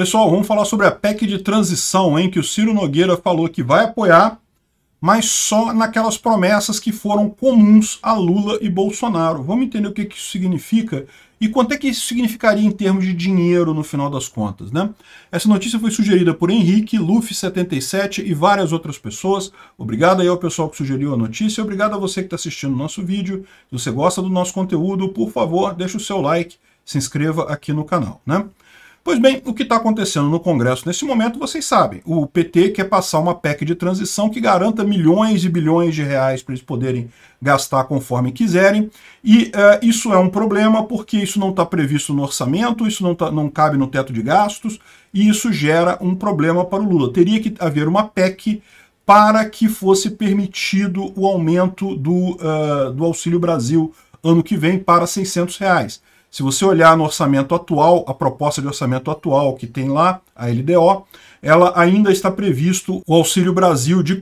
Pessoal, vamos falar sobre a PEC de transição, em que o Ciro Nogueira falou que vai apoiar, mas só naquelas promessas que foram comuns a Lula e Bolsonaro. Vamos entender o que, que isso significa e quanto é que isso significaria em termos de dinheiro no final das contas, né? Essa notícia foi sugerida por Henrique, Luffy77 e várias outras pessoas. Obrigado aí ao pessoal que sugeriu a notícia. Obrigado a você que está assistindo o nosso vídeo. Se você gosta do nosso conteúdo, por favor, deixa o seu like, se inscreva aqui no canal, né? Pois bem, o que está acontecendo no Congresso nesse momento, vocês sabem. O PT quer passar uma PEC de transição que garanta milhões e bilhões de reais para eles poderem gastar conforme quiserem. E uh, isso é um problema porque isso não está previsto no orçamento, isso não, tá, não cabe no teto de gastos, e isso gera um problema para o Lula. Teria que haver uma PEC para que fosse permitido o aumento do, uh, do Auxílio Brasil ano que vem para 600 reais. Se você olhar no orçamento atual, a proposta de orçamento atual que tem lá, a LDO, ela ainda está previsto o Auxílio Brasil de R$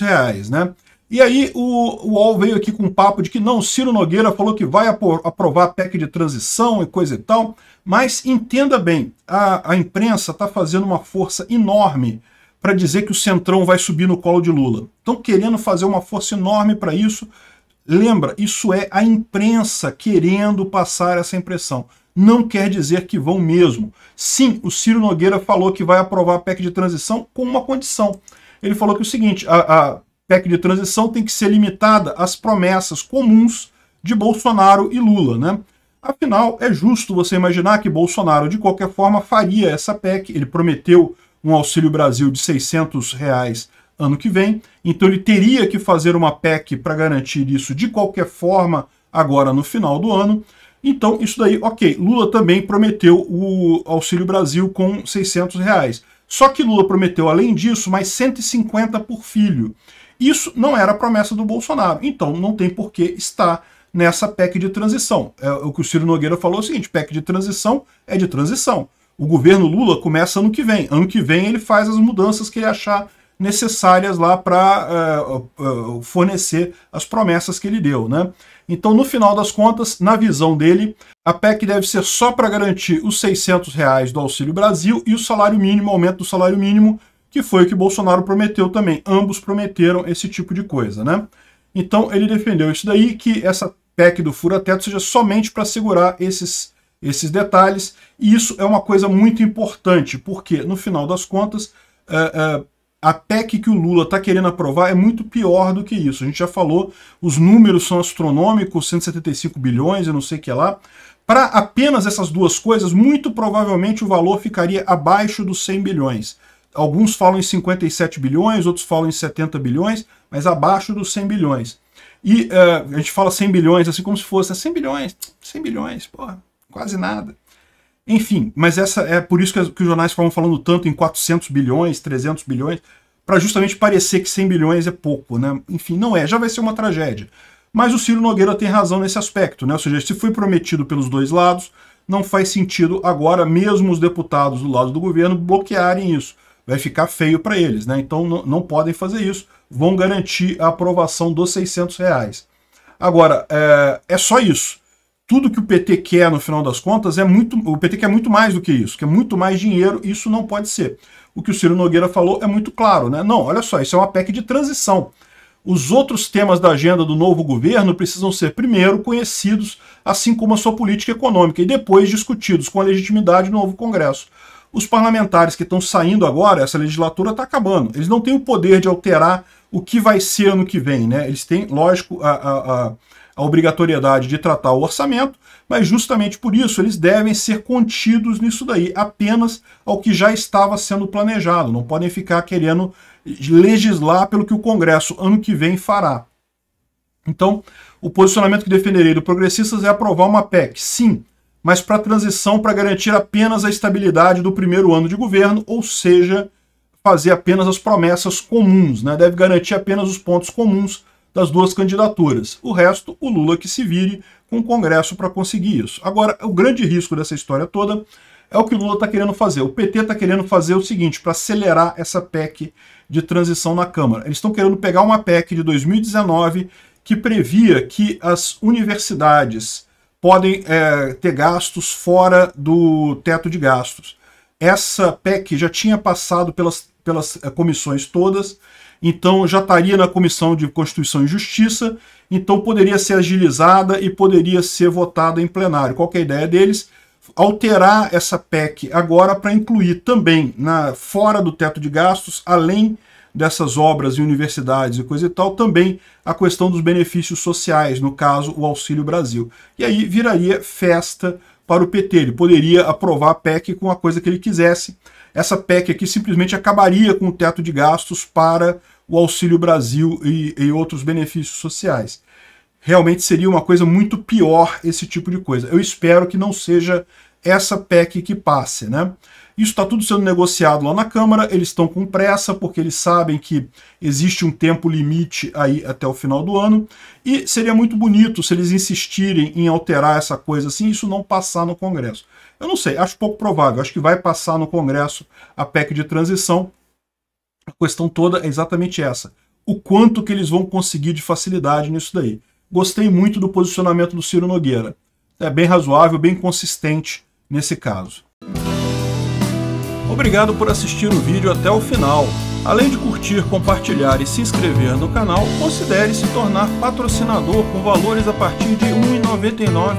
reais, né? E aí o, o UOL veio aqui com um papo de que não, Ciro Nogueira falou que vai aprovar a PEC de transição e coisa e tal, mas entenda bem, a, a imprensa está fazendo uma força enorme para dizer que o Centrão vai subir no colo de Lula. Estão querendo fazer uma força enorme para isso, Lembra, isso é a imprensa querendo passar essa impressão. Não quer dizer que vão mesmo. Sim, o Ciro Nogueira falou que vai aprovar a PEC de transição com uma condição. Ele falou que é o seguinte, a, a PEC de transição tem que ser limitada às promessas comuns de Bolsonaro e Lula, né? Afinal, é justo você imaginar que Bolsonaro, de qualquer forma, faria essa PEC. Ele prometeu um Auxílio Brasil de 600 reais ano que vem. Então ele teria que fazer uma PEC para garantir isso de qualquer forma agora no final do ano. Então isso daí, ok, Lula também prometeu o Auxílio Brasil com 600 reais. Só que Lula prometeu, além disso, mais 150 por filho. Isso não era promessa do Bolsonaro, então não tem por que estar nessa PEC de transição. É, o que o Ciro Nogueira falou é o seguinte, PEC de transição é de transição. O governo Lula começa ano que vem. Ano que vem ele faz as mudanças que ele achar necessárias lá para uh, é, uh, é, fornecer as promessas que ele deu. Né? Então, no final das contas, na visão dele, a PEC deve ser só para garantir os 600 reais do Auxílio Brasil e o salário mínimo, aumento do salário mínimo, que foi o que Bolsonaro prometeu também. Ambos prometeram esse tipo de coisa. Né? Então, ele defendeu isso daí, que essa PEC do fura-teto seja somente para segurar esses esses detalhes, e isso é uma coisa muito importante, porque, no final das contas, uh, a PEC que o Lula está querendo aprovar é muito pior do que isso. A gente já falou, os números são astronômicos, 175 bilhões, eu não sei o que é lá. Para apenas essas duas coisas, muito provavelmente o valor ficaria abaixo dos 100 bilhões. Alguns falam em 57 bilhões, outros falam em 70 bilhões, mas abaixo dos 100 bilhões. E uh, a gente fala 100 bilhões assim como se fosse 100 ah, bilhões, 100 bilhões, porra, quase nada. Enfim, mas essa é por isso que, que os jornais estavam falando tanto em 400 bilhões, 300 bilhões, para justamente parecer que 100 bilhões é pouco, né? Enfim, não é, já vai ser uma tragédia. Mas o Ciro Nogueira tem razão nesse aspecto, né? Ou seja, se foi prometido pelos dois lados, não faz sentido agora mesmo os deputados do lado do governo bloquearem isso. Vai ficar feio para eles, né? Então não, não, podem fazer isso. Vão garantir a aprovação dos 600 reais. Agora, é, é só isso tudo que o PT quer no final das contas é muito. O PT quer muito mais do que isso, quer muito mais dinheiro, isso não pode ser. O que o Ciro Nogueira falou é muito claro, né? Não, olha só, isso é uma PEC de transição. Os outros temas da agenda do novo governo precisam ser primeiro conhecidos, assim como a sua política econômica, e depois discutidos com a legitimidade do novo Congresso. Os parlamentares que estão saindo agora, essa legislatura está acabando. Eles não têm o poder de alterar o que vai ser ano que vem, né? Eles têm, lógico, a, a, a a obrigatoriedade de tratar o orçamento, mas justamente por isso eles devem ser contidos nisso daí, apenas ao que já estava sendo planejado. Não podem ficar querendo legislar pelo que o Congresso ano que vem fará. Então, o posicionamento que defenderei do Progressistas é aprovar uma PEC, sim, mas para transição para garantir apenas a estabilidade do primeiro ano de governo, ou seja, fazer apenas as promessas comuns, né? deve garantir apenas os pontos comuns das duas candidaturas. O resto, o Lula que se vire com o Congresso para conseguir isso. Agora, o grande risco dessa história toda é o que o Lula está querendo fazer. O PT está querendo fazer o seguinte, para acelerar essa PEC de transição na Câmara. Eles estão querendo pegar uma PEC de 2019 que previa que as universidades podem é, ter gastos fora do teto de gastos. Essa PEC já tinha passado pelas, pelas é, comissões todas então já estaria na Comissão de Constituição e Justiça, então poderia ser agilizada e poderia ser votada em plenário. Qual é a ideia deles? Alterar essa PEC agora para incluir também, na, fora do teto de gastos, além dessas obras e universidades e coisa e tal, também a questão dos benefícios sociais, no caso o Auxílio Brasil. E aí viraria festa para o PT. Ele poderia aprovar a PEC com a coisa que ele quisesse, essa PEC aqui simplesmente acabaria com o teto de gastos para o Auxílio Brasil e, e outros benefícios sociais. Realmente seria uma coisa muito pior esse tipo de coisa. Eu espero que não seja essa PEC que passe, né? Isso está tudo sendo negociado lá na Câmara, eles estão com pressa, porque eles sabem que existe um tempo limite aí até o final do ano, e seria muito bonito se eles insistirem em alterar essa coisa assim, isso não passar no Congresso. Eu não sei, acho pouco provável. Acho que vai passar no Congresso a PEC de transição. A questão toda é exatamente essa. O quanto que eles vão conseguir de facilidade nisso daí. Gostei muito do posicionamento do Ciro Nogueira. É bem razoável, bem consistente nesse caso. Obrigado por assistir o vídeo até o final. Além de curtir, compartilhar e se inscrever no canal, considere se tornar patrocinador com valores a partir de R$ 1,99